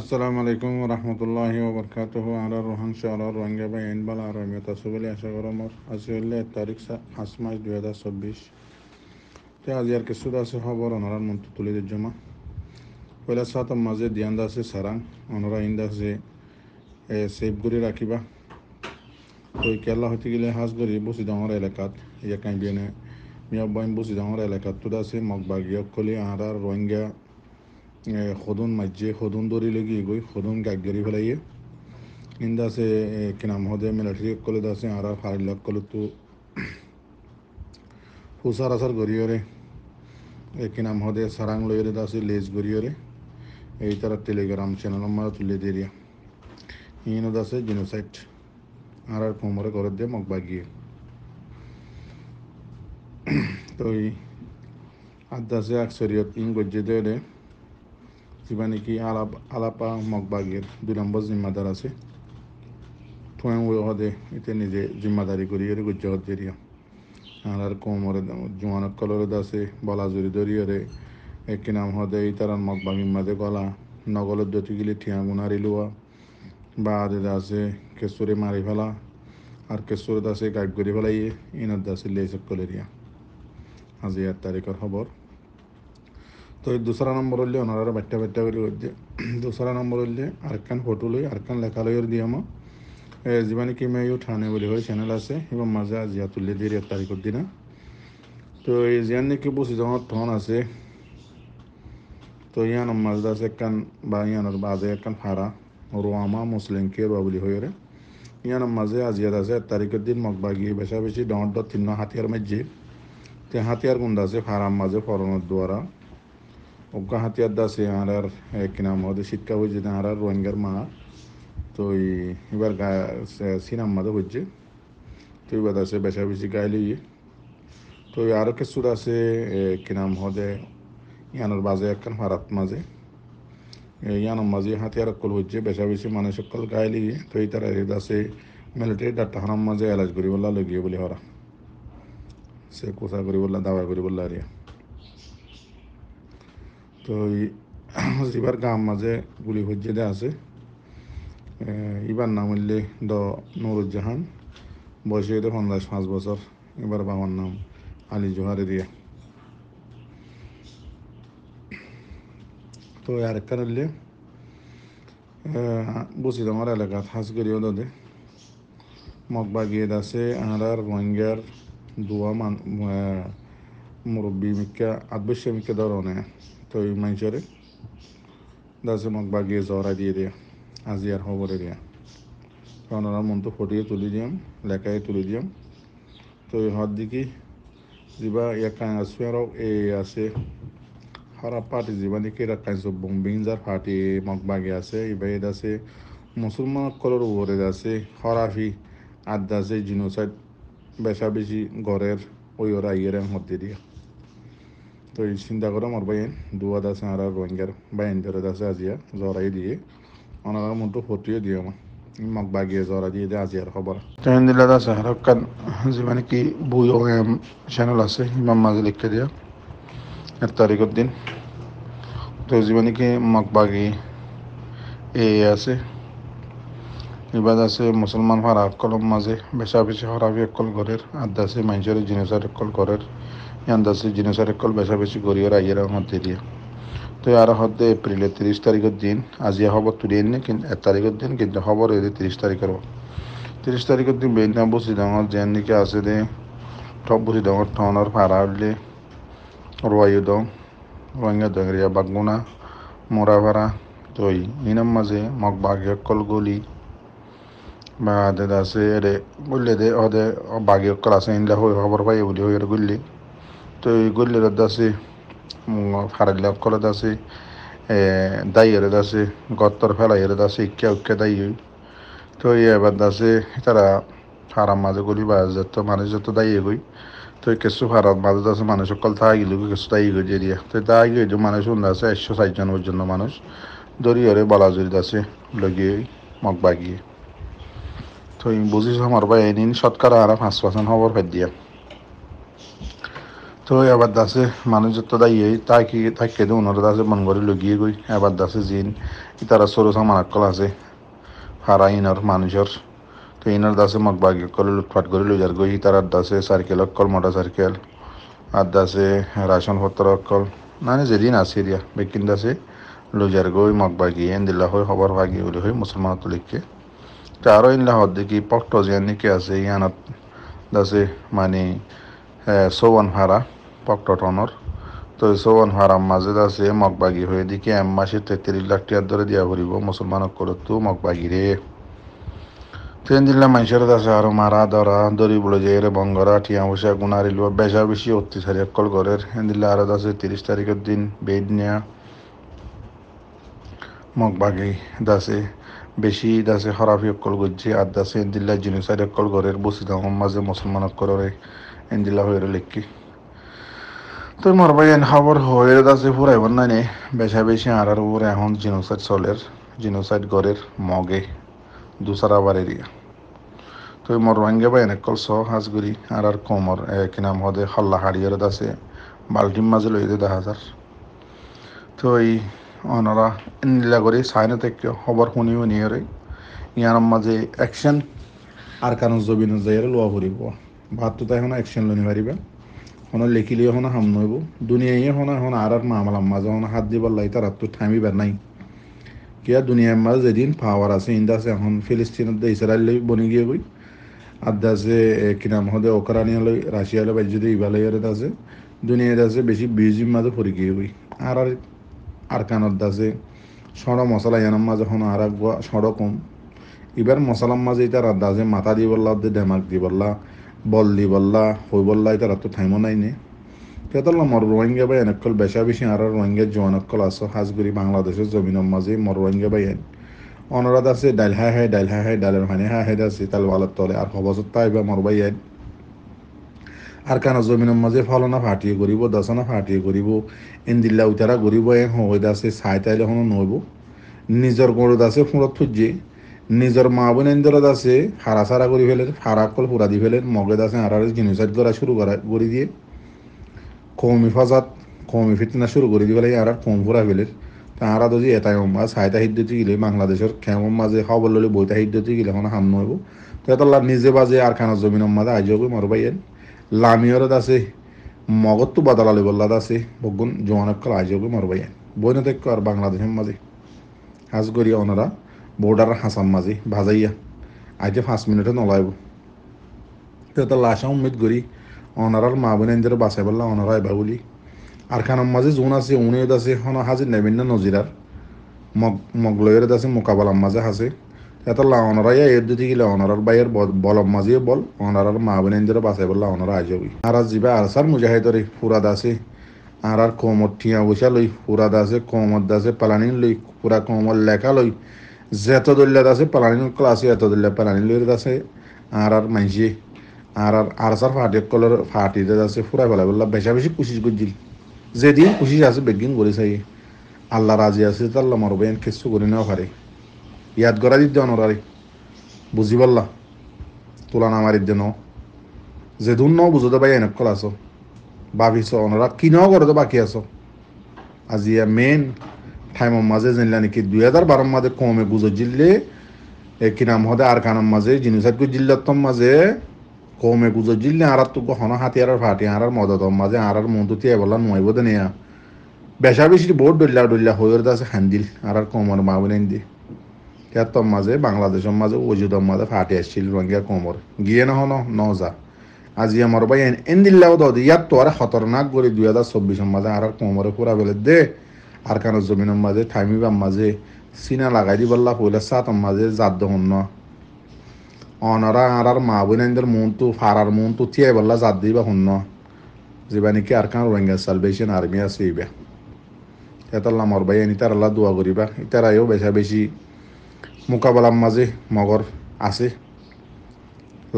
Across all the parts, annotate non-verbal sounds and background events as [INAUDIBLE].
আসসালামু আলাইকুম রহমতুল্লাহ বরকাত আরা রোহান আরা রোহাঙ্গা বাই এনবাল আর মেহতা সুবলি আশা করো আমার আজি হলে তারিখ পাঁচ মার্চ দুই হাজার চব্বিশ তো আজি আর কিছু আছে খবর অনারার মন্ত্র তুলে জমা পয়লা সাত মাঝে দিয়ান্দা আছে সারাং অনারা ইন্দা আছে সেভ করে রাখিবা তো কেলা হইতে গেলে হাজ করি বসি ডাঙর এলাকাত ইয়া কাইবিয়ানে মিয়া বাইন বসি ডাঙর এলাকাত তো আছে বাগিয়ক কলি আরা রোহিঙ্গা খদুন মাজ্যে খদুন দৌড়ি লগি গই খদুন গাক গেরি ফেলাইয়ে ইন্দাসে কিনাম হদে মিলিটারি আছে দাসে আর ফাইল লাগ কলে তো ফুসার আসার গরিয়রে কিনাম হদে সারাং লইরে আছে লেজ গৰিয়ৰে এই তারা টেলিগ্রাম চ্যানেল আমার তুলে দেরিয়া ইনো দাসে জিনোসাইট আর আর কোমরে করে দিয়ে মোক বাগিয়ে তই এই আদাসে আকসরিয়ত ইং গজ্জে দেয় ইবানিকি আলাপ আলাপা মগবাগের দুই নম্বর জিম্মাদার আছে থোয়েন হদে এতে নিজে জিম্মাদারি করি এর গুজ্জ দেরিয়া আর কোমরে জোয়ানক কলর আছে বলা জুড়ি আরে একই নাম হদে ইতারান মগবাগ ইম্মাদে গলা নগলের দতিগুলি ঠিয়া গুনারি লোয়া বা আদে দাসে কেসুরে মারি ফেলা আর কেসুরে দাসে গাইব করি ফেলাইয়ে ইনার দাসে লেসক কলেরিয়া আজি ইয়ার তারিখের খবর তো দোসরা নম্বর হলে ওনারা বাচ্চা বাচ্চা করে করছে দোসরা নম্বর হলে আরেকখান ফটো লই আরেকখান লেখা লইয়ের দিয়ে আমার যিমানে কি মেয়ে ঠানে বলে হয় চ্যানেল আছে এবং মাঝে আজিয়া তুললে দিয়ে এক তারিখের দিনা তো এই জিয়ান নাকি বসে যখন ঠন আছে তো ইয়ান মাজদা আছে একখান বা ইয়ানোর বাজে একখান ফারা রোয়ামা মুসলিমকে রোয়া বলি হয়ে রে ইয়ান মাঝে আজিয়াত আছে এক তারিখের দিন মগবা গিয়ে বেশা বেশি ডট ডট তিন্ন হাতিয়ার মাঝে তে হাতিয়ার গুন্দ আছে ফারাম মাঝে ফরনের দ্বারা অজ্ঞা হাতিয়ার দাসে হারার কি নাম হতে শিক্ষা হয়েছে হারার রোহিঙ্গার মা তো এবার গা সিনাম মাদে হচ্ছে তো এবার আছে বেচা বেশি গায়ে লইয়ে তো আরও কিছু আছে কি নাম হদে ইয়ানোর বাজে একখান হারাত মাঝে ইয়ানোর মাঝে হাতিয়ার কল হচ্ছে বেচা বেশি মানুষ সকল গায়ে লিয়ে তো এই তারা আছে মিলিটারি ডাক্তার হারাম মাঝে এলাজ করি বললা লগিয়ে বলি হরা সে কোথা করি বললা দাওয়া করি বললা আরিয়া তো ইবার [CLEARS THROAT] গাম মাঝে গুলি ভজ্জে দেওয়া আছে ইবার নাম হইলে দ নুরুজ্জাহান বয়সে হইতে পঞ্চাশ পাঁচ বছর এবার বাবার নাম আলী জোহারে দিয়া তো আরেকখান হইলে বুঝিত আমার এলাকাত হাজ করিও দে মগবা গেদ আছে আহারার রোহিঙ্গার দোয়া মান মুরব্বী মিক্কা আদবেশে মিক্কা ধরনের Estoy manchere. দাসে মগ বাগিয়ে জহরা দিয়ে দিয়া আজিয়ার খবরে দিয়া কারণ ওরা মনটো ফটিয়ে তুলি দিয়াম লেখায় তুলি দিয়াম তো হর দিকে জিবা ইয়াকান আসুয়ারও এ আছে হরা পার্টি যিবা নাকি রাখাই সব বম্বিং যার ফাটি মগ বাগে আছে ইবাইদ আছে মুসলমান কলর ওরে আছে হরাফি আড্ডা আছে জিনোসাইড বেশা বেশি ঘরের ওই ওরা ইয়ের হতে দিয়া তো এই চিন্তা করো আমার বাইন দুয়া দাসে আর রোহিঙ্গার বাইন ধরে আছে আজিয়া জরাই দিয়ে ওনারা মনটো ফটিয়ে দিয়ে আমার মাক বাগিয়ে জরা দিয়ে দিয়ে আজিয়ার খবর তেহেন্দিল্লাদ আছে হরকান যিমান কি বই ও এম চ্যানেল আছে ইমাম মাজে লিখতে দিয়া এক তারিখের দিন তো যিমান কি মাক বাগি এ আছে ইবাদ আছে মুসলমান হওয়ার আকলম মাঝে বেচা বেশি হরাবি অকল ঘরের আড্ডা আছে মানুষের জিনিসের অকল ঘরের জিনিসের യന്താസിൽ জিনিসরেকল বেশাবেশি করিও রাইয়ের মধ্যে দিয়ে তো আর হতে এপ্রিলের তিরিশ তারিখের দিন আজিয়া খবর তুলি নি কিন্তু এক তারিখের দিন কিন্তু খবর এদি তিরিশ তারিখের তিরিশ তারিখের দিন বেইনা বসি ডাঙর যে দিকে আসে দে ঠপ বসি ডাঙর ঠনর ফাড়া উঠলে রোয়াইও দং রোহিঙ্গা ডেঙ্গরিয়া বাগুনা মোরা ভাড়া তই ইনাম মাঝে মগ বাঘে কল গলি বা আছে রে বললে দে হদে বাঘে কল আছে এনলে হয়ে খবর পাই বলি হয়ে গুললি গল্লের দাসি ফারাল্লার কলে দাসি দাইয়ের দাসি গত্তর ফেলাইয়ের দাসি ইক্কা উক্কা দাই তো এবার দাসি তারা ফারাম মাঝে গলি বাজ তো মানুষ যত দাইয়ে গই তো কিছু ফারাম মাঝে দাসে মানুষ সকল থাকি গেল কিছু দাই গই যে দিয়া তো দাই গই যে মানুষ উন্না আছে একশো ষাটজন পর্যন্ত মানুষ দরিয়রে বালাজুরি দাসে লগিয়ে মগ বাগিয়ে তো বুঝিস আমার ভাই নিন শতকরা আর পাঁচ পার্সেন্ট হবার ফের দিয়া তো এবার দাসে মানুষের তো দাইয়ে তাকি থাকিয়ে দিয়ে অন্যরা দাসে মন করে লগিয়ে গই এবার দাসে জিন তারা সরু সামানাক্কল আছে হারা ইনর মানুষের তো ইনার দাসে মগ বাগি করে লুটপাট করে লুজার গই তার দাসে সার্কেল অক্কল মোটা সার্কেল আর দাসে রাশন পত্র অক্কল না যেদিন আছে দিয়া বেকিন দাসে লুজার গই মগ বাগি এন দিল্লা হই খবর ভাগি বলে হই মুসলমান তুলিককে তো আরও ইনলা হদ দেখি পক্ট জিয়ানিকে আছে ইয়ানত দাসে মানে সৌওয়ান ভাড়া পকটটনর তই চৌৱান হারাম মাজেদ আছে মগবাগি হয়ে হৈ দিকে এম মাসে তেত্রিশ লাখ টিয়াৰ দৰে দিয়া ফুৰিব মুছলমানক করতো মগবাগি রে ট্রেন দিলাম মানুষের কাছে আরো মারা ধরা দড়ি বলে যে এর বঙ্গরা ঠিয়া বসে গুণা রিল বেশা বেশি অত্যাচারী অকল ঘরের হেন দিলে আরো আছে তিরিশ তারিখের দিন বেদ নেয়া মগবাগি দাসে বেশি দাসে হরাফি অকল গজ্জি আর দাসে দিল্লা জিনিসারি অকল ঘরের দাম মাঝে মুসলমান অকল রে এন্দিল্লা হয়ে লিখি তো মোর ভাই এন খবর হয়ে আছে ফুরাইবার নাই নে বেশা বেশি আর আর উপরে এখন জিনোসাইড চলের জিনোসাইড গড়ের মগে দুসারা বারের তো মোর রোহিঙ্গা ভাই এনেক কল স হাজগুড়ি আর আর কোমর কি নাম হদে হল্লা হাড়িয়ার আছে বাল্টির মাঝে লই দে হাজার তো এই অনারা নীলা করে সাইনে থেকে খবর শুনি শুনি রে ইয়ার মাঝে অ্যাকশন আর কানুজ জবিন যায় লোয়া ফুরিব ভাত তো তাই এখন অ্যাকশন লনি পারিবা হনা লেখিলে হনা হাম নহব দুনিয়ায় হনা হনা আর আর মামলা মাঝে হনা হাত দিবার লাই তার তো বের নাই কিয়া দুনিয়ার মাঝে যেদিন পাওয়ার আছে আছে এখন ফিলিস্তিন দে ইসরায়েল লই বনি গিয়ে গই আদাসে কিনাম হদে ওকরানিয়া লই রাশিয়া লই বাইজ যদি ইবালাই আছে দাসে দুনিয়ার দাসে বেশি বিউজির মাঝে পড়ে গিয়ে গই আর আর আর কানত দাসে সড় মশলা ইয়ানার মাঝে হনা আর এক সড় কম এবার মশলার মাঝে এটা আছে মাথা দিবল্লা দেমাক লা বললি বল্লা হই বল্লাই তারা তো থাইম নাই নে তেতলা মর রোহিঙ্গা বাই এনেকল বেচা বেশি আর রোহিঙ্গা জোয়ানকল আস হাজগুড়ি বাংলাদেশের জমিনের মাঝে মর রোহিঙ্গা বাই আইন অনরাদ আছে ডাইল হাই হাই ডাইল হাই হাই ডালের হানি হাই হাই আছে তাল ভালো তলে আর হবসত তাই বা মর বাই আইন আর কানা জমিনের মাঝে ফলনা ফাটিয়ে ঘুরিব দাসনা ফাটিয়ে ঘুরিব ইন্দিল্লা উতারা ঘুরিব এ হয়ে দাসে সাই তাইলে হন নইব নিজের গরুদ আছে ফুঁড়ত ফুজিয়ে নিজের মা বোন এন্দরত আছে হারা সারা করে ফেলেন হারা কল পুরা দি ফেলেন মগেদ আছে হারারে জিনুসাইড করা শুরু করা করে দিয়ে কৌমি ফাজাত কৌমি ফিতনা শুরু করে দিয়ে আর কম ফুরা ফেলেন তাহারা তো যে এটাই অম্বা সাহিতা হিদ্যতি গেলে বাংলাদেশের খেম খেমন মাঝে খবর ললে বইতা হিদ্যতি গেলে এখন হাম নহব তো এটা নিজে বাজে আর খানার জমিন অম্মাদা আজ গই মর ভাইয়েন লামিয়র আছে মগত তো বাদালালে বল্লাদ আছে বগুন জোয়ানক আজ গই মর ভাইয়েন বইনতেক্য আর বাংলাদেশের মাঝে হাজ করিয়া ওনারা বোর্ডার হাসাম মাঝি ভাজাইয়া আজকে পাঁচ মিনিটে নলাইব তো লাশা উম্মিদ করি অনারাল মা বোনের বাসাই বললা অনারা আইবা বলি আর খানাম মাঝে জোন আছে উনিয়দ আছে হন হাজি নেবেন না নজিরার মগ মগলয়ের আছে মোকাবেলার মাঝে হাসে এটা লা এর দিতে গেলে অনারার বাইয়ের বলম মাঝিয়ে বল অনারার মা বোনের বাসাই বললা অনারা আই যাবি আর আজ যাবে আর সার মুজাহিদরে ফুরাদ আছে আর আর কোমর ঠিয়া বসা লই ফুরাদ আছে কোমর দাসে পালানি লই পুরা কোমর লেখা লই আছে ജേത്തതുല്ലാദാസ് പലാനിൽ ക്ലാസ് ജേത്തതുല്ല പലാനിൽ লৈত আছে আর আর মাইজি আর আর আর সার ফাটি কলর ফাটি আছে ফুরাই পেলাই বললাম বেশা বেশি কুশিস করছিল যেদিন কুশিস আছে বেগিন করে চাই আল্লাহ রাজি আছে তাল্লা মরবে এন কিছু করে নেওয়া পারে ইয়াদ করা দিতে অনরারি বুঝি পারলা তোলা না মারির জন্য যেদিন ন বুঝোতে ভাই এনক কল আছো ভাবিছ অনরা কিনেও করতে বাকি আছো আজি মেইন 타이머 মাঝে জেনলানি নাকি দুই হাজার বারো মাঝে কমে গুজো জিললে কি নাম হতে আর কানম মাঝে জিনিসাত জিল্লাতম মাঝে কমে গুজো জিললে আর তো হন হাতিয়ার ফাটি আর মদতম মাঝে আর আরার মন্তুতি এবলা নয় বোধ নেয়া বেশা বেশি বহুত ডলিয়া ডলিয়া হয়ে আছে হান্দিল আর আর কমর মাবনেন দি ইয়াতম মাঝে বাংলাদেশের মাঝে অজুদম মাঝে ফাটি আসছিল রঙিয়া কমর গিয়ে নহ যা আজি আমার ভাই এন দিল্লাও দিয়ে ইয়াত তো আর খতরনাক করে দুই হাজার চব্বিশের মাঝে আর কমরে পুরা বেলে দে আরকানো জমিনের মাঝে ঠাইমিবার মাঝে চিনা লাগাই দিবাল্লা পইলে সাতর মাঝে জাত দহন্য অনরা আর আর মা বইনাইন্দের মন তো ফারার মন তো তিয়াই বাল্লা জাত দিবা হন্য যেবা নাকি কান রোহিঙ্গা সালভেশন আর্মি আছে ইবা এতাল্লা মর ভাই ইতার আল্লাহ দোয়া করিবা ইতারাইও বেশা বেশি মোকাবেলার মাঝে মগর আছে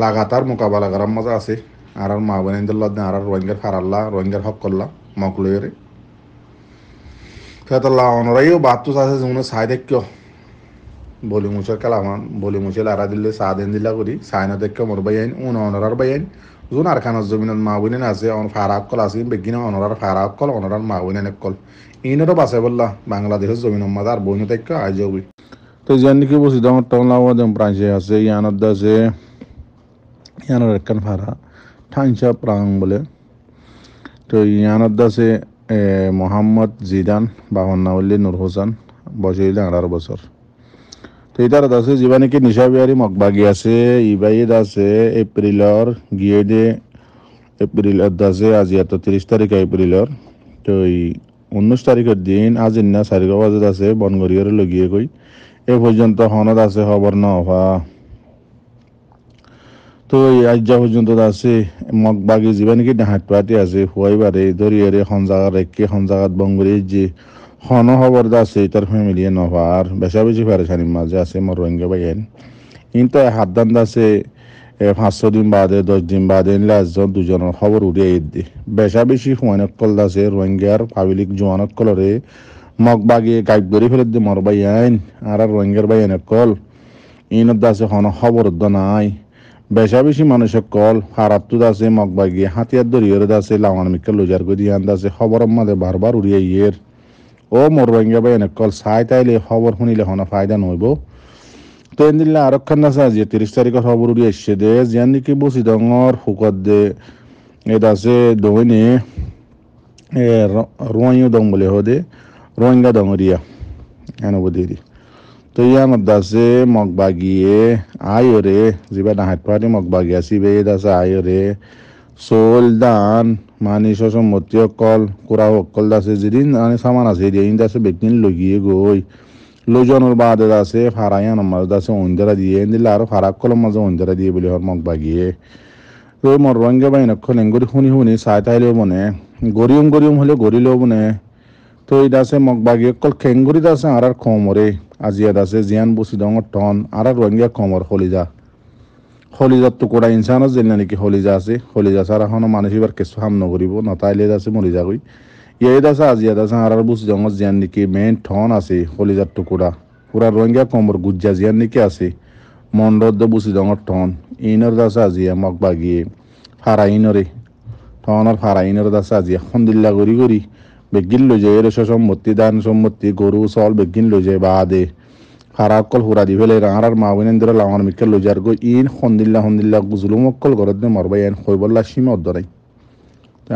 লাগাতার মোকাবেলা করার মাঝে আছে আর মা বইনাইন্দাল্লা আর আর রোহিঙ্গার ফারাল্লা রোহিঙ্গার হক করলা মগলয়ের fetallahun rayu battu sase jumune saidekyo boli mucho kalaman boli mucho lara dille saaden dilla guri saina dekko mor bayen un onorar bayen zun arkana zuminal mawinen ase on farak kol ase begina onorar farak kol onorar mawinen ekkol inoro base bolla bangladesh zumin madar boinu dekko ajobi তো জানি কি বসি দাম town লাওয়াদম প্রাঞ্চে আছে ইয়ানত দাসে ইয়ানোর একখান ফারা ঠাঞ্চা প্রাং বলে তো ইয়ানত se মোহাম্মদ জিদান বা হন্নাউল্লি নূর হোসেন বয়স হইলে আঠারো বছর তো এটার আছে যা নাকি নিশাবিহারি মগবাগি আছে ইবাইদ আছে এপ্রিলর গিয়ে দে এপ্রিল আছে আজি এত তিরিশ তারিখ এপ্রিলর তো এই উনিশ তারিখের দিন আজির না চারিগা বাজত আছে বনগরিয়ারে লগিয়ে কই এ পর্যন্ত হনত আছে খবর নহা তো এই আজ্যা পর্যন্ত আছে মগ বাগি যিবা নাকি হাটপাতি পাতি আছে খুৱাই পাৰে দৰিয়াৰে এখন জাগাত একে এখন জাগাত যে যি খন খবৰ আছে তাৰ ফেমিলিয়ে নভাৰ বেচা বেছি পাৰেছানিৰ মাজে আছে মোৰ ৰংগে বাইন কিন্তু হাতদান আছে পাঁচশো দিন বাদে দশ দিন বাদে নিলে একজন দুজনের খবর উঠে দিয়ে বেচা বেশি হুয়ানক কল আছে রোহিঙ্গার পাবলিক জোয়ানক কলরে মগ বাগিয়ে গাইব ধরে ফেলে দিয়ে মর বাইন আর রোহিঙ্গার বাইন কল ইনত আছে হন খবর দ নাই বেশা বেশি মানুষক কল হারাত্তু দাসে মগবা গিয়ে হাতিয়ার দরিয়র দাসে লাওয়ান মিক্কা লোজার গদি আন দাসে খবর মাদে বারবার উড়িয়ে ইয়ের ও মোর রঙ্গা বাই এনে কল সাই তাইলে খবর শুনিলে হনা ফায়দা নইব তো এনদিল্লা আরক্ষণ দাসে আজ তিরিশ তারিখের খবর উড়িয়ে এসছে দে যেন নাকি বসি ডঙর ফুকত দে এ দাসে দৈনে রোয়াইও দং বলে হদে রোহিঙ্গা দঙরিয়া এনে বুঝিয়ে Tuyan dasi mok bagi e ayure ziba na hat pari mok bagi asi be e dasa ayure sol dan mani sosom motio kol kura wokol dasi zirin ani sama na zirin in dasi bekin logi e goi lojon ul bade dasi faraya na mal dasi ondera di e ndi laro farak kolo mazo ondera di e buli hor mok bagi e ro mor wange bai nokko nenggori huni huni sai tai lo mone goriom goriom hole gori lo mone Tuh idase mok bagi kol kenguri dasi arar komore. আজিয়াত আছে জিয়ান বুচি ডঙর ton আর রোহিঙ্গা কমর হলিজা হলিজার টুকুরা ইনসানত যেন নাকি হলিজা আছে হলিজা সার এখন মানুষ এবার কেঁচু হাম নকরিব নতাইলে আছে মরি যাগই ইয়াদ আছে আজিয়াত আছে আর বুচি ডঙর জিয়ান নাকি মেইন ঠন আছে হলিজার টুকুরা পুরা রোহিঙ্গা কমর গুজ্জা জিয়ান নাকি আছে মন্ডদ বুচি ডঙর টন ইনর দাস আজিয়া মগ বাগিয়ে ফারা ইনরে টনের ফারা ইনর দাস আজিয়া সন্দিল্লা করি করি বেগিন লৈ যায় রেশ সম্মতি দান সম্মতি গরু সল বেগিন লৈ যায় বা দে হারাকল হুরা দি ফেলে রাঙার মা বিনেন্দ্র লাঙর মিকে লৈ যার গো ইন সন্দিল্লা সন্দিল্লা জুলুম অকল ঘরত নে মরবাই আইন শৈবল্লা সীমা অদ্দরাই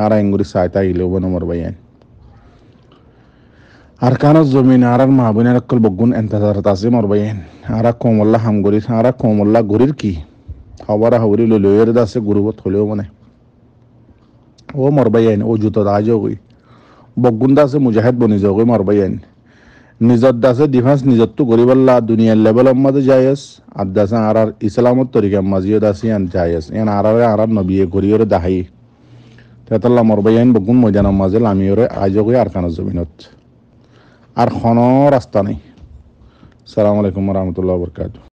আর এঙ্গুরি চাই তাই গেলেও বনে মরবাই আইন আর কারো জমিন আর মা বোনের অকল বগুন এন্তাজার তাসে মরবাইন আর কমল্লা হামগরি আর কমল্লা গরির কি খবর হবরি লইয়ের দাসে গুরুবত হলেও মানে ও এন ও জুতো দাজও গই বগুন দাসে মুজাহিদ বনি যোগে মরবাইন নিজত দাসে ডিফেন্স নিজত্তু করিবাল্লা দুনিয়ার লেভেল মাঝে জায়েজ আর দাসে আর আর ইসলামত তরিকা মাজিও দাসি আন জায়েজ এন আর আর আর নবিয়ে করিওরে দাহাই তেতাল্লা মরবাইন বগুন ময়দানের মাঝে লামিওরে আয়োজকে আর কানো জমিনত আর খনো রাস্তা নেই সালাম আলাইকুম রহমতুল্লাহ বরকাত